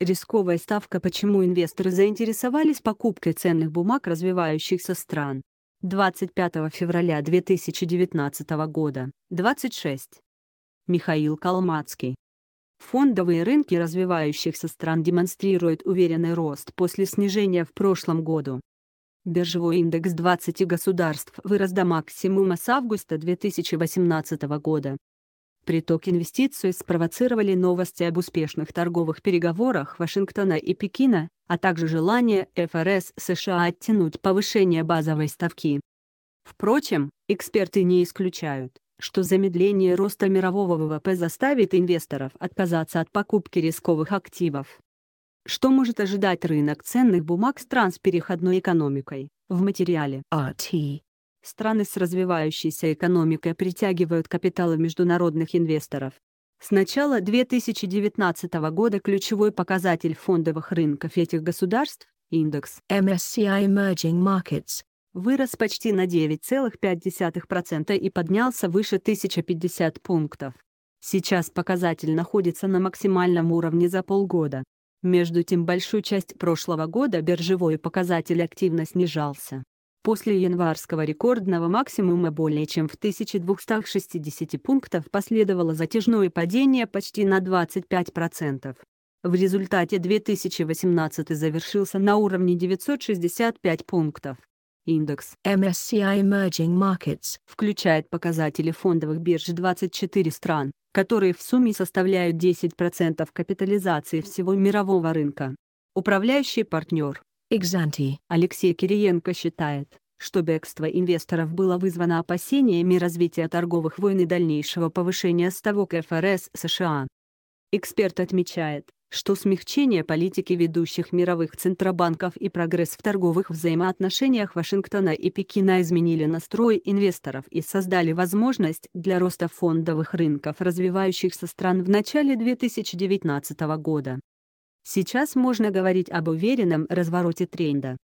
Рисковая ставка «Почему инвесторы заинтересовались покупкой ценных бумаг развивающихся стран» 25 февраля 2019 года, 26. Михаил Калмацкий. Фондовые рынки развивающихся стран демонстрируют уверенный рост после снижения в прошлом году. Биржевой индекс 20 государств вырос до максимума с августа 2018 года Приток инвестиций спровоцировали новости об успешных торговых переговорах Вашингтона и Пекина, а также желание ФРС США оттянуть повышение базовой ставки. Впрочем, эксперты не исключают, что замедление роста мирового ВВП заставит инвесторов отказаться от покупки рисковых активов. Что может ожидать рынок ценных бумаг стран с переходной экономикой? В материале АТ Страны с развивающейся экономикой притягивают капиталы международных инвесторов. С начала 2019 года ключевой показатель фондовых рынков этих государств, индекс MSCI Emerging Markets, вырос почти на 9,5% и поднялся выше 1050 пунктов. Сейчас показатель находится на максимальном уровне за полгода. Между тем большую часть прошлого года биржевой показатель активно снижался. После январского рекордного максимума более чем в 1260 пунктов последовало затяжное падение почти на 25%. В результате 2018 завершился на уровне 965 пунктов. Индекс MSCI Emerging Markets включает показатели фондовых бирж 24 стран, которые в сумме составляют 10% капитализации всего мирового рынка. Управляющий партнер Экзанти. Алексей Кириенко считает, что бегство инвесторов было вызвано опасениями развития торговых войн и дальнейшего повышения ставок ФРС США. Эксперт отмечает, что смягчение политики ведущих мировых центробанков и прогресс в торговых взаимоотношениях Вашингтона и Пекина изменили настрой инвесторов и создали возможность для роста фондовых рынков развивающихся стран в начале 2019 года. Сейчас можно говорить об уверенном развороте тренда.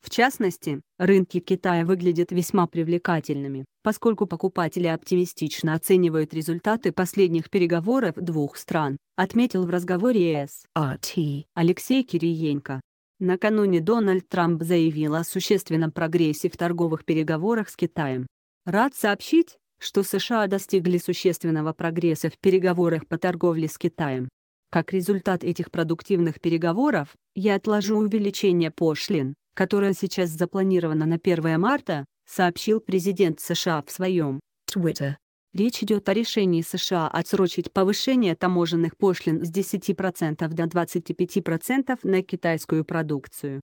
В частности, рынки Китая выглядят весьма привлекательными, поскольку покупатели оптимистично оценивают результаты последних переговоров двух стран, отметил в разговоре САТ Алексей Кириенко. Накануне Дональд Трамп заявил о существенном прогрессе в торговых переговорах с Китаем. Рад сообщить, что США достигли существенного прогресса в переговорах по торговле с Китаем. Как результат этих продуктивных переговоров, я отложу увеличение пошлин, которое сейчас запланировано на 1 марта, сообщил президент США в своем Twitter. Речь идет о решении США отсрочить повышение таможенных пошлин с 10% до 25% на китайскую продукцию.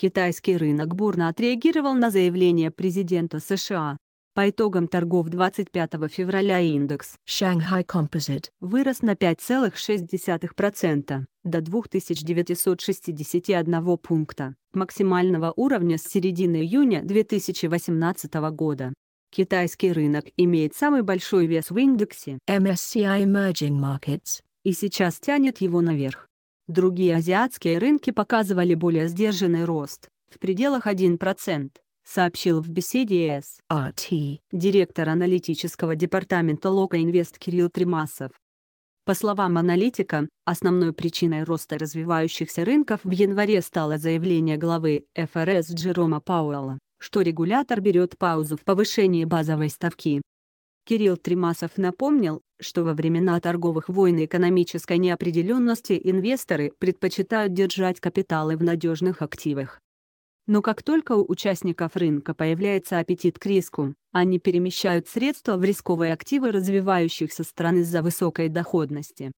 Китайский рынок бурно отреагировал на заявление президента США, по итогам торгов 25 февраля индекс Shanghai Composite вырос на 5,6% до 2961 пункта, максимального уровня с середины июня 2018 года. Китайский рынок имеет самый большой вес в индексе MSCI Emerging Markets и сейчас тянет его наверх. Другие азиатские рынки показывали более сдержанный рост, в пределах 1% сообщил в беседе с АТ директор аналитического департамента Лока Инвест Кирилл Тримасов. По словам аналитика, основной причиной роста развивающихся рынков в январе стало заявление главы ФРС Джерома Пауэлла, что регулятор берет паузу в повышении базовой ставки. Кирилл Тримасов напомнил, что во времена торговых войн и экономической неопределенности инвесторы предпочитают держать капиталы в надежных активах, но как только у участников рынка появляется аппетит к риску, они перемещают средства в рисковые активы развивающихся стран из-за высокой доходности.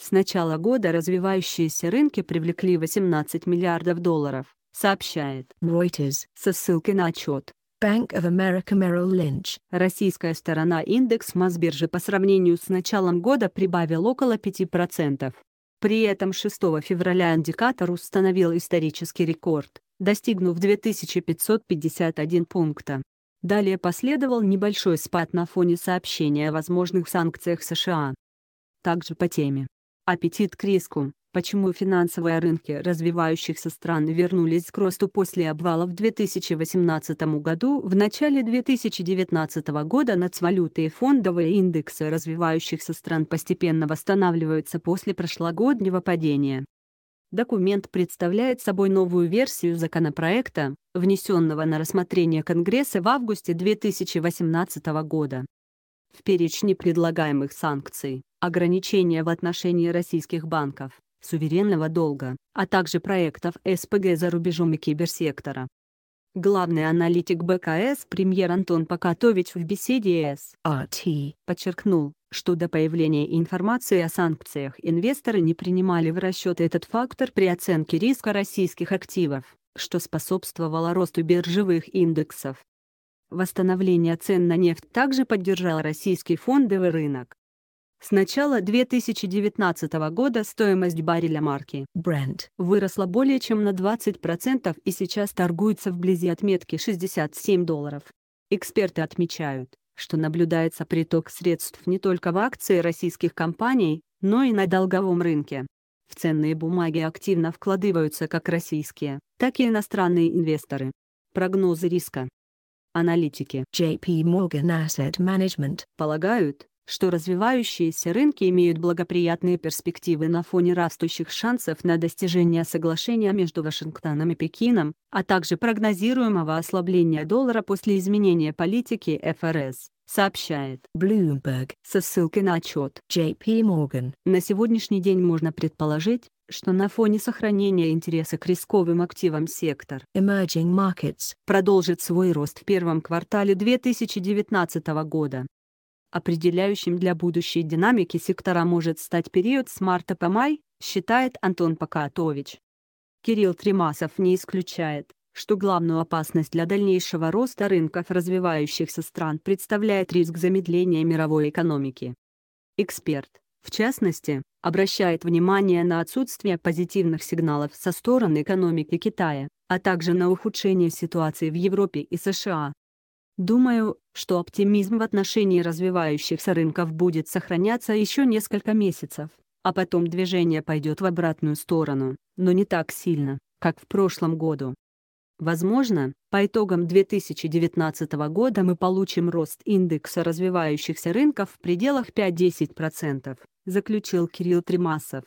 С начала года развивающиеся рынки привлекли 18 миллиардов долларов, сообщает Reuters со ссылкой на отчет. Bank of America Merrill Lynch. Российская сторона индекс Мосбиржи по сравнению с началом года прибавила около 5%. При этом 6 февраля индикатор установил исторический рекорд, достигнув 2551 пункта. Далее последовал небольшой спад на фоне сообщения о возможных санкциях США. Также по теме. Аппетит к риску. Почему финансовые рынки развивающихся стран вернулись к росту после обвала в 2018 году? В начале 2019 года нацвалюты и фондовые индексы развивающихся стран постепенно восстанавливаются после прошлогоднего падения. Документ представляет собой новую версию законопроекта, внесенного на рассмотрение Конгресса в августе 2018 года. В перечне предлагаемых санкций – ограничения в отношении российских банков, суверенного долга, а также проектов СПГ за рубежом и киберсектора. Главный аналитик БКС премьер Антон Покатович в беседе с RT а подчеркнул, что до появления информации о санкциях инвесторы не принимали в расчет этот фактор при оценке риска российских активов, что способствовало росту биржевых индексов. Восстановление цен на нефть также поддержал российский фондовый рынок. С начала 2019 года стоимость барреля марки Brent выросла более чем на 20% и сейчас торгуется вблизи отметки 67 долларов. Эксперты отмечают, что наблюдается приток средств не только в акции российских компаний, но и на долговом рынке. В ценные бумаги активно вкладываются как российские, так и иностранные инвесторы. Прогнозы риска. Аналитики JP Morgan Asset Management полагают, что развивающиеся рынки имеют благоприятные перспективы на фоне растущих шансов на достижение соглашения между Вашингтоном и Пекином, а также прогнозируемого ослабления доллара после изменения политики ФРС сообщает Bloomberg со ссылкой на отчет JP Morgan. На сегодняшний день можно предположить, что на фоне сохранения интереса к рисковым активам сектор Emerging Markets продолжит свой рост в первом квартале 2019 года. Определяющим для будущей динамики сектора может стать период с марта по май, считает Антон Покатович. Кирилл Тримасов не исключает, что главную опасность для дальнейшего роста рынков развивающихся стран представляет риск замедления мировой экономики. Эксперт, в частности, обращает внимание на отсутствие позитивных сигналов со стороны экономики Китая, а также на ухудшение ситуации в Европе и США. Думаю, что оптимизм в отношении развивающихся рынков будет сохраняться еще несколько месяцев, а потом движение пойдет в обратную сторону, но не так сильно, как в прошлом году. Возможно, по итогам 2019 года мы получим рост индекса развивающихся рынков в пределах 5-10%, заключил Кирилл Тримасов.